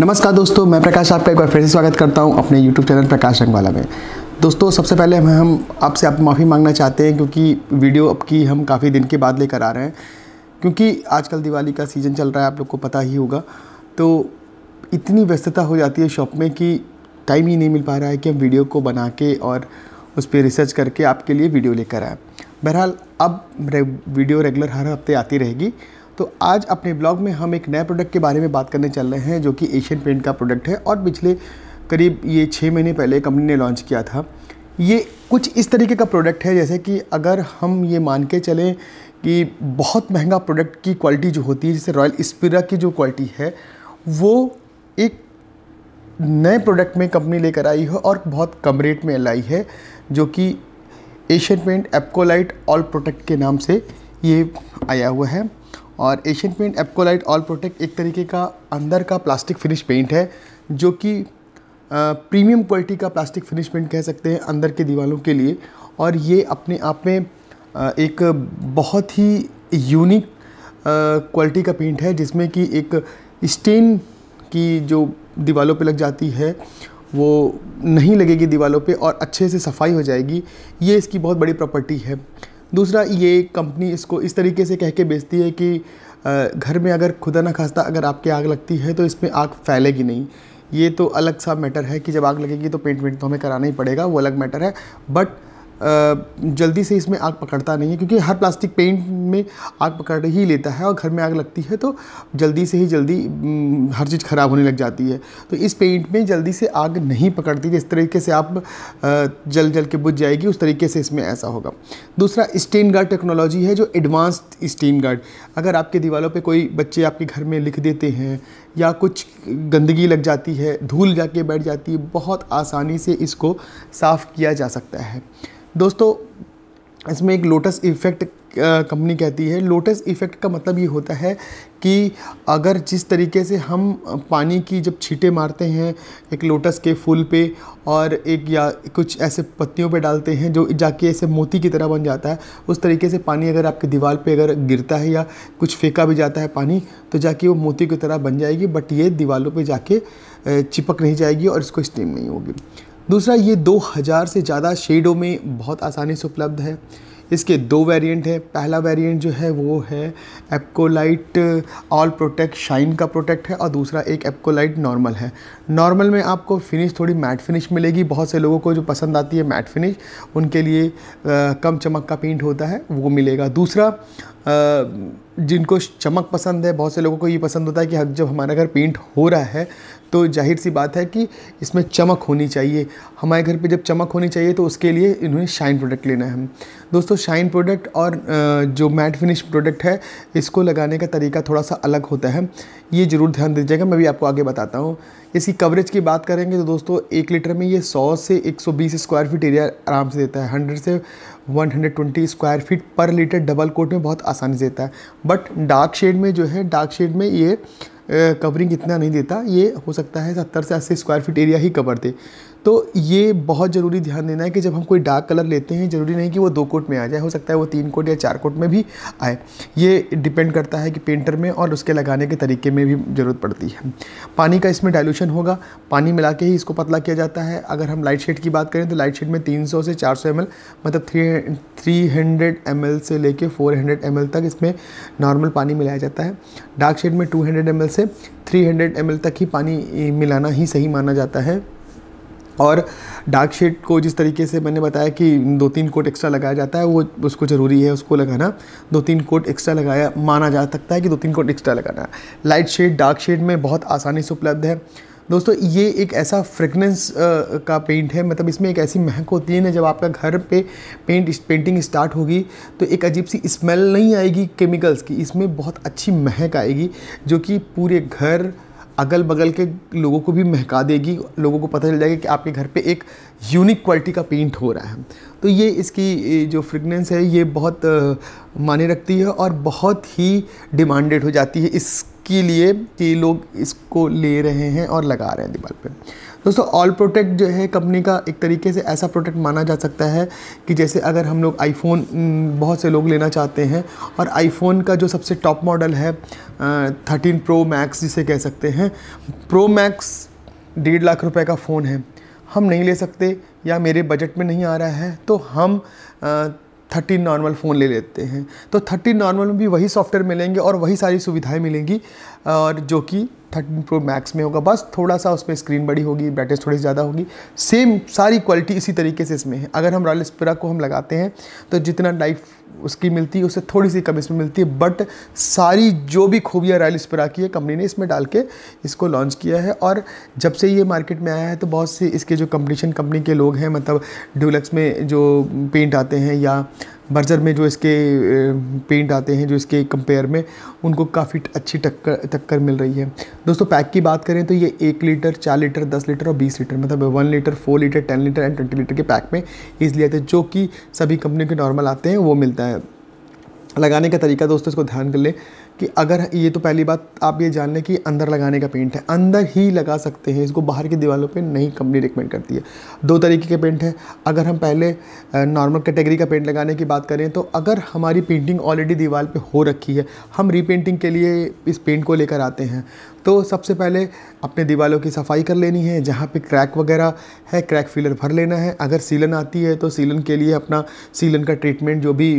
नमस्कार दोस्तों मैं प्रकाश आपका एक बार फिर से स्वागत करता हूं अपने YouTube चैनल प्रकाश रंगवाला में दोस्तों सबसे पहले हम हम आपसे आप माफ़ी मांगना चाहते हैं क्योंकि वीडियो अब की हम काफ़ी दिन के बाद लेकर आ रहे हैं क्योंकि आजकल दिवाली का सीज़न चल रहा है आप लोग को पता ही होगा तो इतनी व्यस्तता हो जाती है शॉप में कि टाइम ही नहीं मिल पा रहा है कि हम वीडियो को बना के और उस पर रिसर्च करके आपके लिए वीडियो लेकर आए बहरहाल अब वीडियो रेगुलर हर हफ्ते आती रहेगी तो आज अपने ब्लॉग में हम एक नए प्रोडक्ट के बारे में बात करने चल रहे हैं जो कि एशियन पेंट का प्रोडक्ट है और पिछले करीब ये छः महीने पहले कंपनी ने लॉन्च किया था ये कुछ इस तरीके का प्रोडक्ट है जैसे कि अगर हम ये मान के चलें कि बहुत महंगा प्रोडक्ट की क्वालिटी जो होती है जैसे रॉयल स्पिरा की जो क्वालिटी है वो एक नए प्रोडक्ट में कंपनी लेकर आई है और बहुत कम रेट में लाई है जो कि Asian paint Apcolite all product के नाम से ये आया हुआ है और Asian paint Apcolite all protect एक तरीके का अंदर का प्लास्टिक फिनिश पेंट है जो कि प्रीमियम क्वालिटी का प्लास्टिक फिनिश पेंट कह सकते हैं अंदर के दीवारों के लिए और ये अपने आप में एक बहुत ही यूनिक क्वालिटी का पेंट है जिसमें कि एक स्टेन की जो दीवारों पे लग जाती है वो नहीं लगेगी दीवारों पे और अच्छे से सफाई हो जाएगी ये इसकी बहुत बड़ी प्रॉपर्टी है दूसरा ये कंपनी इसको इस तरीके से कह के बेचती है कि घर में अगर खुदा ना खास्ता अगर आपकी आग लगती है तो इसमें आग फैलेगी नहीं ये तो अलग सा मैटर है कि जब आग लगेगी तो पेंट वेंट तो हमें कराना ही पड़ेगा वो अलग मैटर है बट जल्दी से इसमें आग पकड़ता नहीं है क्योंकि हर प्लास्टिक पेंट में आग पकड़ ही लेता है और घर में आग लगती है तो जल्दी से ही जल्दी हर चीज़ ख़राब होने लग जाती है तो इस पेंट में जल्दी से आग नहीं पकड़ती जिस तो तरीके से आप जल जल के बुझ जाएगी उस तरीके से इसमें ऐसा होगा दूसरा स्टेन गार्ड टेक्नोलॉजी है जो एडवांस्ड स्टेन गार्ड अगर आपके दीवारों पर कोई बच्चे आपके घर में लिख देते हैं या कुछ गंदगी लग जाती है धूल जाके बैठ जाती है बहुत आसानी से इसको साफ़ किया जा सकता है दोस्तों इसमें एक लोटस इफ़ेक्ट कंपनी कहती है लोटस इफ़ेक्ट का मतलब ये होता है कि अगर जिस तरीके से हम पानी की जब छीटे मारते हैं एक लोटस के फूल पे और एक या कुछ ऐसे पत्तियों पे डालते हैं जो जाके ऐसे मोती की तरह बन जाता है उस तरीके से पानी अगर आपकी दीवार पे अगर गिरता है या कुछ फेंका भी जाता है पानी तो जाके वो मोती की तरह बन जाएगी बट ये दीवारों पर जाके चिपक नहीं जाएगी और इसको स्टीम नहीं होगी दूसरा ये 2000 से ज़्यादा शेडों में बहुत आसानी से उपलब्ध है इसके दो वेरिएंट हैं पहला वेरिएंट जो है वो है एप्कोलाइट ऑल प्रोटेक्ट शाइन का प्रोटेक्ट है और दूसरा एक एप्कोलाइट नॉर्मल है नॉर्मल में आपको फिनिश थोड़ी मैट फिनिश मिलेगी बहुत से लोगों को जो पसंद आती है मैट फिनिश उनके लिए आ, कम चमक का पेंट होता है वो मिलेगा दूसरा आ, जिनको चमक पसंद है बहुत से लोगों को ये पसंद होता है कि जब हमारा घर पेंट हो रहा है तो जाहिर सी बात है कि इसमें चमक होनी चाहिए हमारे घर पे जब चमक होनी चाहिए तो उसके लिए इन्होंने शाइन प्रोडक्ट लेना है दोस्तों शाइन प्रोडक्ट और जो मैट फिनिश प्रोडक्ट है इसको लगाने का तरीका थोड़ा सा अलग होता है ये ज़रूर ध्यान दीजिएगा मैं भी आपको आगे बताता हूँ इसकी कवरेज की बात करेंगे तो दोस्तों एक लीटर में ये 100 से 120 स्क्वायर फीट एरिया आराम से देता है 100 से 120 स्क्वायर फीट पर लीटर डबल कोट में बहुत आसानी से देता है बट डार्क शेड में जो है डार्क शेड में ये कवरिंग इतना नहीं देता ये हो सकता है सत्तर से अस्सी स्क्वायर फीट एरिया ही कवर दे तो ये बहुत ज़रूरी ध्यान देना है कि जब हम कोई डार्क कलर लेते हैं ज़रूरी नहीं कि वो दो कोट में आ जाए हो सकता है वो तीन कोट या चार कोट में भी आए ये डिपेंड करता है कि पेंटर में और उसके लगाने के तरीके में भी ज़रूरत पड़ती है पानी का इसमें डायलूशन होगा पानी मिला के ही इसको पतला किया जाता है अगर हम लाइट शेड की बात करें तो लाइट शेड में तीन से चार सौ मतलब थ्री थ्री हंड्रेड से लेकर फोर हंड्रेड तक इसमें नॉर्मल पानी मिलाया जाता है डार्क शेड में टू हंड्रेड से 300 हंड्रेड तक ही पानी मिलाना ही सही माना जाता है और डार्क शेड को जिस तरीके से मैंने बताया कि दो तीन कोट एक्स्ट्रा लगाया जाता है वो उसको ज़रूरी है उसको लगाना दो तीन कोट एक्स्ट्रा लगाया माना जा सकता है कि दो तीन कोट एक्स्ट्रा लगाना लाइट शेड डार्क शेड में बहुत आसानी से उपलब्ध है दोस्तों ये एक ऐसा फ्रेगनेंस का पेंट है मतलब इसमें एक ऐसी महक होती है ना जब आपका घर पे पेंट पेंटिंग स्टार्ट होगी तो एक अजीब सी स्मेल नहीं आएगी केमिकल्स की इसमें बहुत अच्छी महक आएगी जो कि पूरे घर अगल बगल के लोगों को भी महका देगी लोगों को पता चल जाएगा कि आपके घर पे एक यूनिक क्वालिटी का पेंट हो रहा है तो ये इसकी जो फ्रिगनेंस है ये बहुत माने रखती है और बहुत ही डिमांडेड हो जाती है इस इसके लिए कि लोग इसको ले रहे हैं और लगा रहे हैं दीवार पे दोस्तों ऑल प्रोटेक्ट जो है कंपनी का एक तरीके से ऐसा प्रोटेक्ट माना जा सकता है कि जैसे अगर हम लोग आईफोन हम्म, बहुत से लोग लेना चाहते हैं और आईफोन का जो सबसे टॉप मॉडल है थर्टीन प्रो मैक्स जिसे कह सकते हैं प्रो मैक्स डेढ़ लाख रुपए का फ़ोन है हम नहीं ले सकते या मेरे बजट में नहीं आ रहा है तो हम थर्टीन नॉर्मल फ़ोन ले लेते हैं तो थर्टीन नॉर्मल में भी वही सॉफ्टवेयर मिलेंगे और वही सारी सुविधाएं मिलेंगी और जो कि थर्टीन प्रो मैक्स में होगा बस थोड़ा सा उसमें स्क्रीन बड़ी होगी बैटरी थोड़ी ज़्यादा होगी सेम सारी क्वालिटी इसी तरीके से इसमें है अगर हम रॉयल स्पिरा को हम लगाते हैं तो जितना लाइफ उसकी मिलती है उससे थोड़ी सी कम इसमें मिलती है बट सारी जो भी खूबियाँ रॉयल स्परा की है कंपनी ने इसमें डाल के इसको लॉन्च किया है और जब से ये मार्केट में आया है तो बहुत से इसके जो कंपटीशन कंपनी के लोग हैं मतलब डुलक्स में जो पेंट आते हैं या बर्जर में जो इसके पेंट आते हैं जो इसके कंपेयर में उनको काफ़ी अच्छी टक्कर टक्कर मिल रही है दोस्तों पैक की बात करें तो ये एक लीटर चार लीटर दस लीटर और बीस लीटर मतलब one litre four litre ten litre and twenty litre के पैक में इजली आते हैं जो कि सभी कंपनी के नॉर्मल आते हैं वो मिलता है लगाने का तरीका दोस्तों इसको ध्यान कर लें कि अगर ये तो पहली बात आप ये जान लें कि अंदर लगाने का पेंट है अंदर ही लगा सकते हैं इसको बाहर की दीवारों पे नहीं कंपनी रिकमेंड करती है दो तरीके के पेंट हैं अगर हम पहले नॉर्मल कैटेगरी का पेंट लगाने की बात करें तो अगर हमारी पेंटिंग ऑलरेडी दीवार पर हो रखी है हम रीपेंटिंग के लिए इस पेंट को लेकर आते हैं तो सबसे पहले अपने दीवारों की सफाई कर लेनी है जहाँ पे क्रैक वगैरह है क्रैक फिलर भर लेना है अगर सीलन आती है तो सीलन के लिए अपना सीलन का ट्रीटमेंट जो भी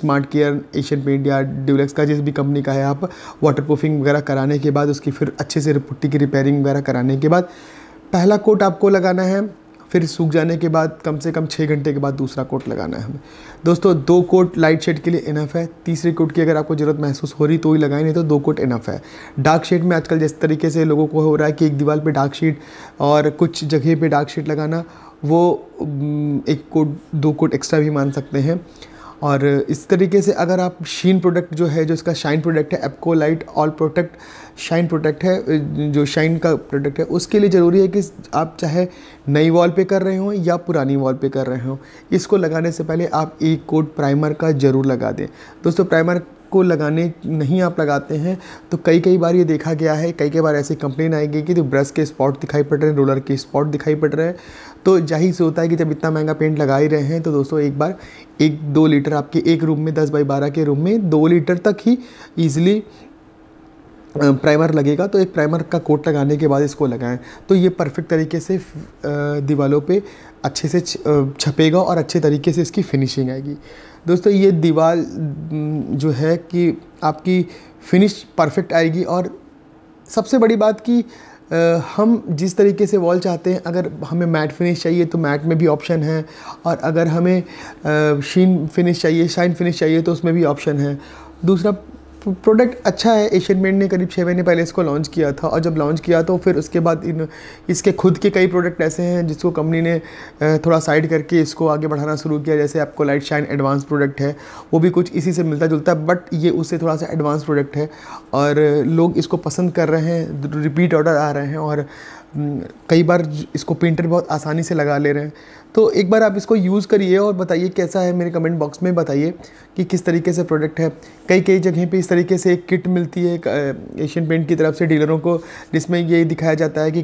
स्मार्ट केयर एशियन पेंट या ड्यूलेक्स का जिस भी कंपनी का है है आप वाटर प्रूफिंग वगैरह कराने के बाद उसकी फिर अच्छे से पुट्टी की रिपेयरिंग वगैरह कराने के बाद पहला कोट आपको लगाना है फिर सूख जाने के बाद कम से कम छः घंटे के बाद दूसरा कोट लगाना है हमें दोस्तों दो कोट लाइट शेड के लिए इनफ है तीसरे कोट की अगर आपको ज़रूरत महसूस हो रही तो ही लगाएं नहीं तो दो कोट इनफ है डार्क शेड में आजकल जिस तरीके से लोगों को हो रहा है कि एक दीवार पे डार्क शेड और कुछ जगह पे डार्क शेड लगाना वो एक कोट दो कोट एक्स्ट्रा भी मान सकते हैं और इस तरीके से अगर आप शीन प्रोडक्ट जो है जो इसका शाइन प्रोडक्ट है Apcolite all product shine product है जो शाइन का प्रोडक्ट है उसके लिए ज़रूरी है कि आप चाहे नई वॉल पे कर रहे हो या पुरानी वॉल पे कर रहे हो इसको लगाने से पहले आप एक कोट प्राइमर का ज़रूर लगा दें दोस्तों प्राइमर को लगाने नहीं आप लगाते हैं तो कई कई बार ये देखा गया है कई कई बार ऐसी कंप्लेन आएगी कि तो ब्रश के स्पॉट दिखाई पड़ रहे हैं रोलर के स्पॉट दिखाई पड़ रहे हैं तो जाहिर से होता है कि जब इतना महंगा पेंट लगा ही रहे हैं तो दोस्तों एक बार एक दो लीटर आपके एक रूम में दस बाई बारह के रूम में दो लीटर तक ही ईजिली प्राइमर लगेगा तो एक प्राइमर का कोट लगाने के बाद इसको लगाएं तो ये परफेक्ट तरीके से दीवारों पे अच्छे से छपेगा और अच्छे तरीके से इसकी फिनिशिंग आएगी दोस्तों ये दीवार जो है कि आपकी फिनिश परफेक्ट आएगी और सबसे बड़ी बात कि हम जिस तरीके से वॉल चाहते हैं अगर हमें मैट फिनिश चाहिए तो मैट में भी ऑप्शन है और अगर हमें शीन फिनिश चाहिए शाइन फिनिश चाहिए तो उसमें भी ऑप्शन है दूसरा प्रोडक्ट अच्छा है एशियन पेंट ने करीब छः महीने पहले इसको लॉन्च किया था और जब लॉन्च किया तो फिर उसके बाद इन इसके खुद के कई प्रोडक्ट ऐसे हैं जिसको कंपनी ने थोड़ा साइड करके इसको आगे बढ़ाना शुरू किया जैसे आपको लाइट शाइन एडवांस प्रोडक्ट है वो भी कुछ इसी से मिलता जुलता है बट ये उससे थोड़ा सा एडवांस प्रोडक्ट है और लोग इसको पसंद कर रहे हैं रिपीट ऑर्डर आ रहे हैं और कई बार इसको पेंटर बहुत आसानी से लगा ले रहे हैं तो एक बार आप इसको यूज़ करिए और बताइए कैसा है मेरे कमेंट बॉक्स में बताइए कि किस तरीके से प्रोडक्ट है कई कई जगह पे इस तरीके से एक किट मिलती है एशियन पेंट की तरफ से डीलरों को जिसमें ये दिखाया जाता है कि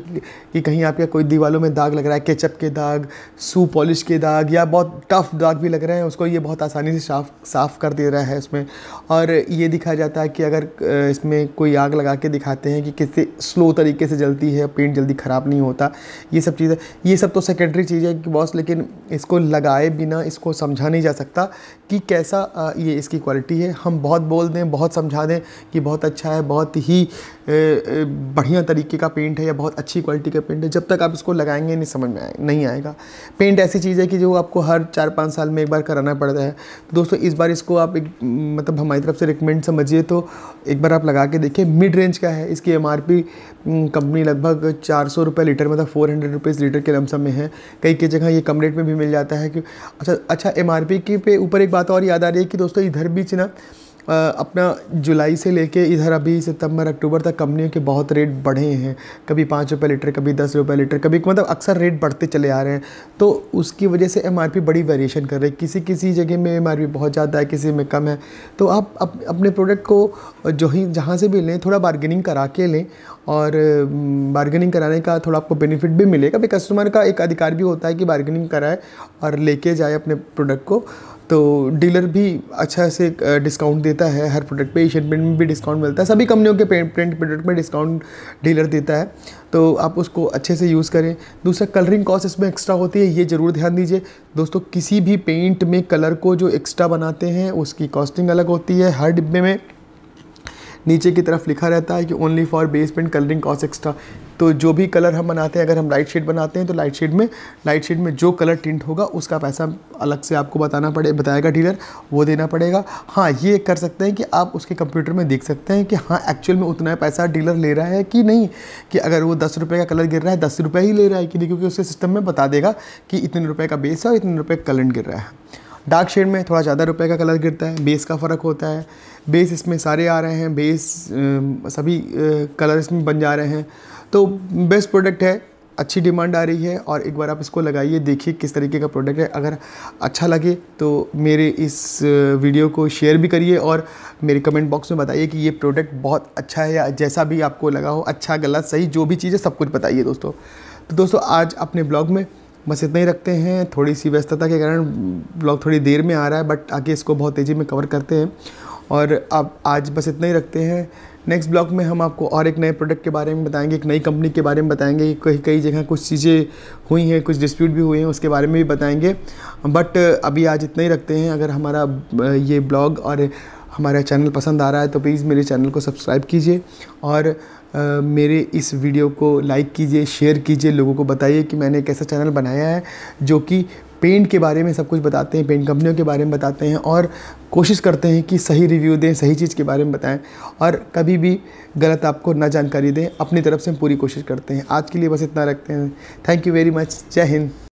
कि कहीं आपका कोई दीवारों में दाग लग रहा है केचप के दाग सू पॉलिश के दाग या बहुत टफ़ दाग भी लग रहे हैं उसको ये बहुत आसानी से साफ साफ़ कर दे रहा है इसमें और ये दिखाया जाता है कि अगर इसमें कोई आग लगा के दिखाते हैं कि किससे स्लो तरीके से जलती है पेंट जल्दी ख़राब नहीं होता ये सब चीज़ें ये सब तो सेकेंडरी चीज़ है कि बॉस लेकिन इसको लगाए बिना इसको समझा नहीं जा सकता कि कैसा ये इसकी क्वालिटी है हम बहुत बोल दें बहुत समझा दें कि बहुत अच्छा है बहुत ही बढ़िया तरीके का पेंट है या बहुत अच्छी क्वालिटी का पेंट है जब तक आप इसको लगाएंगे नहीं समझ में आए नहीं आएगा पेंट ऐसी चीज़ है कि जो आपको हर चार पाँच साल में एक बार कराना पड़ता है तो दोस्तों इस बार इसको आप एक मतलब हमारी तरफ से रिकमेंड समझिए तो एक बार आप लगा के देखिए मिड रेंज का है इसकी एम कंपनी लगभग चार सौ लीटर मतलब फोर हंड्रेड लीटर के लमसम में है कई कई जगह ये कम रेट में भी मिल जाता है कि अच्छा अच्छा एम आर पी के पे ऊपर एक बात और याद आ रही है कि दोस्तों इधर बीच ना अपना जुलाई से लेके इधर अभी सितंबर अक्टूबर तक कंपनियों के बहुत रेट बढ़े हैं कभी पाँच रुपये लीटर कभी दस रुपये लीटर कभी मतलब अक्सर रेट बढ़ते चले आ रहे हैं तो उसकी वजह से एम बड़ी वेरिएशन कर रही है किसी किसी जगह में एम बहुत ज़्यादा है किसी में कम है तो आप अप, अपने प्रोडक्ट को जो ही जहाँ से भी लें थोड़ा बार्गेनिंग करा के लें और बार्गेनिंग कराने का थोड़ा आपको बेनिफिट भी मिलेगा भी कस्टमर का एक अधिकार भी होता है कि बार्गेनिंग कराए और लेके जाए अपने प्रोडक्ट को तो डीलर भी अच्छा से डिस्काउंट देता है हर प्रोडक्ट पे एशियन पेंट में भी डिस्काउंट मिलता है सभी कंपनियों के प्रिंट प्रोडक्ट में डिस्काउंट डीलर देता है तो आप उसको अच्छे से यूज़ करें दूसरा कलरिंग कॉस्ट इसमें एक्स्ट्रा होती है ये ज़रूर ध्यान दीजिए दोस्तों किसी भी पेंट में कलर को जो एक्स्ट्रा बनाते हैं उसकी कॉस्टिंग अलग होती है हर डिब्बे में नीचे की तरफ लिखा रहता है कि only for base paint colouring cost extra तो जो भी कलर हम बनाते हैं अगर हम लाइट शेड बनाते हैं तो लाइट शेड में लाइट शेड में जो कलर टिंट होगा उसका पैसा अलग से आपको बताना पड़े बताएगा डीलर वो देना पड़ेगा हाँ ये कर सकते हैं कि आप उसके कंप्यूटर में देख सकते हैं कि हाँ एक्चुअल में उतना पैसा डीलर ले रहा है कि नहीं कि अगर वो दस रुपये का कलर गिर रहा है दस रुपये ही ले रहा है कि नहीं क्योंकि उसके सिस्टम में बता देगा कि इतने रुपये का बेस है और इतने रुपये का कलर गिर रहा है डार्क शेड में थोड़ा ज़्यादा रुपए का कलर गिरता है बेस का फ़र्क होता है बेस इसमें सारे आ रहे हैं बेस सभी कलर इसमें बन जा रहे हैं तो बेस्ट प्रोडक्ट है अच्छी डिमांड आ रही है और एक बार आप इसको लगाइए देखिए किस तरीके का प्रोडक्ट है अगर अच्छा लगे तो मेरे इस वीडियो को शेयर भी करिए और मेरे कमेंट बॉक्स में बताइए कि ये प्रोडक्ट बहुत अच्छा है या जैसा भी आपको लगा हो अच्छा गलत सही जो भी चीज़ है सब कुछ बताइए दोस्तों तो दोस्तों आज अपने ब्लॉग में बस इतना ही रखते हैं थोड़ी सी व्यस्तता के कारण ब्लॉग थोड़ी देर में आ रहा है बट आगे इसको बहुत तेज़ी में कवर करते हैं और अब आज बस इतना ही रखते हैं नेक्स्ट ब्लॉग में हम आपको और एक नए प्रोडक्ट के बारे में बताएंगे एक नई कंपनी के बारे में बताएंगे कहीं कई जगह कुछ चीज़ें हुई हैं कुछ डिस्प्यूट भी हुए हैं उसके बारे में भी बताएंगे बट अभी आज इतना ही रखते हैं अगर हमारा ये ब्लॉग और हमारा चैनल पसंद आ रहा है तो प्लीज़ मेरे चैनल को सब्सक्राइब कीजिए और Uh, मेरे इस वीडियो को लाइक कीजिए शेयर कीजिए लोगों को बताइए कि मैंने एक ऐसा चैनल बनाया है जो कि पेंट के बारे में सब कुछ बताते हैं पेंट कंपनियों के बारे में बताते हैं और कोशिश करते हैं कि सही रिव्यू दें सही चीज़ के बारे में बताएं और कभी भी गलत आपको ना जानकारी दें अपनी तरफ से हम पूरी कोशिश करते हैं आज के लिए बस इतना रखते हैं थैंक यू वेरी मच जय हिंद